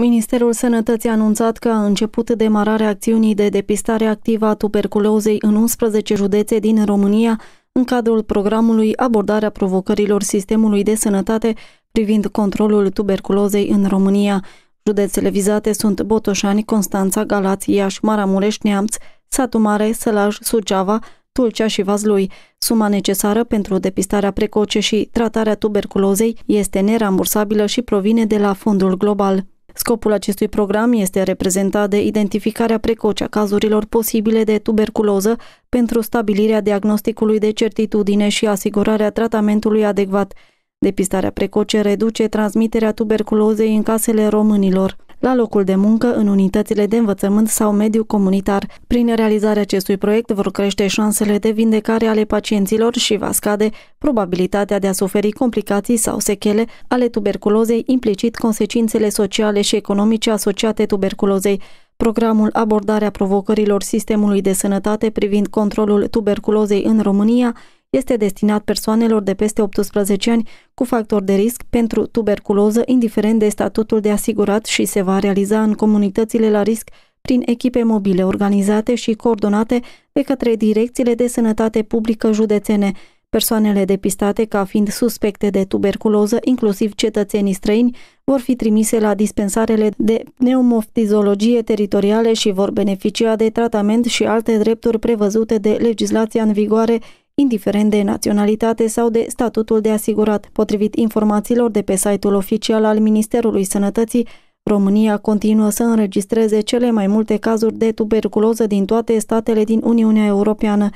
Ministerul Sănătății a anunțat că a început demararea acțiunii de depistare activă a tuberculozei în 11 județe din România în cadrul programului Abordarea provocărilor sistemului de sănătate privind controlul tuberculozei în România. Județele vizate sunt Botoșani, Constanța, Galați, Iași, Maramureș, Neamț, Satu Mare, Sălaj, Suceava, Tulcea și Vazlui. Suma necesară pentru depistarea precoce și tratarea tuberculozei este nerambursabilă și provine de la fondul global. Scopul acestui program este reprezentat de identificarea precoce a cazurilor posibile de tuberculoză pentru stabilirea diagnosticului de certitudine și asigurarea tratamentului adecvat. Depistarea precoce reduce transmiterea tuberculozei în casele românilor la locul de muncă, în unitățile de învățământ sau mediu comunitar. Prin realizarea acestui proiect vor crește șansele de vindecare ale pacienților și va scade probabilitatea de a suferi complicații sau sechele ale tuberculozei, implicit consecințele sociale și economice asociate tuberculozei. Programul Abordarea provocărilor sistemului de sănătate privind controlul tuberculozei în România este destinat persoanelor de peste 18 ani cu factor de risc pentru tuberculoză, indiferent de statutul de asigurat și se va realiza în comunitățile la risc prin echipe mobile organizate și coordonate de către direcțiile de sănătate publică județene. Persoanele depistate ca fiind suspecte de tuberculoză, inclusiv cetățenii străini, vor fi trimise la dispensarele de pneumoftiziologie teritoriale și vor beneficia de tratament și alte drepturi prevăzute de legislația în vigoare indiferent de naționalitate sau de statutul de asigurat. Potrivit informațiilor de pe site-ul oficial al Ministerului Sănătății, România continuă să înregistreze cele mai multe cazuri de tuberculoză din toate statele din Uniunea Europeană.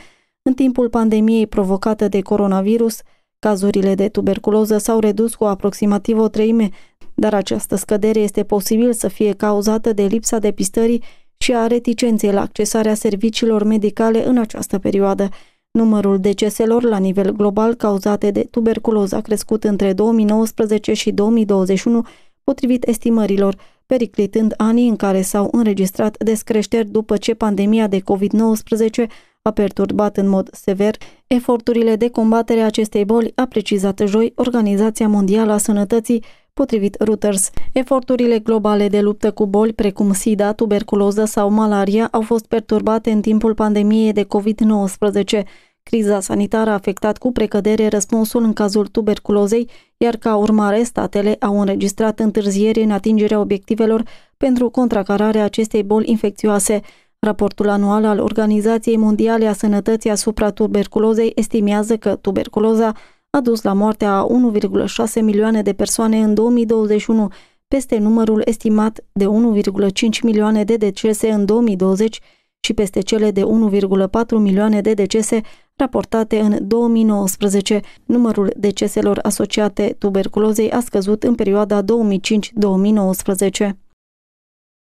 În timpul pandemiei provocată de coronavirus, cazurile de tuberculoză s-au redus cu aproximativ o treime, dar această scădere este posibil să fie cauzată de lipsa depistării și a reticenței la accesarea serviciilor medicale în această perioadă. Numărul deceselor la nivel global cauzate de tuberculoză a crescut între 2019 și 2021, potrivit estimărilor, periclitând anii în care s-au înregistrat descreșteri după ce pandemia de COVID-19 a perturbat în mod sever eforturile de combatere a acestei boli, a precizat joi Organizația Mondială a Sănătății, potrivit Reuters. Eforturile globale de luptă cu boli precum SIDA, tuberculoză sau malaria au fost perturbate în timpul pandemiei de COVID-19. Criza sanitară a afectat cu precădere răspunsul în cazul tuberculozei, iar ca urmare statele au înregistrat întârzieri în atingerea obiectivelor pentru contracararea acestei boli infecțioase. Raportul anual al Organizației Mondiale a Sănătății asupra tuberculozei estimează că tuberculoza a dus la moartea a 1,6 milioane de persoane în 2021, peste numărul estimat de 1,5 milioane de decese în 2020 și peste cele de 1,4 milioane de decese raportate în 2019. Numărul deceselor asociate tuberculozei a scăzut în perioada 2005-2019.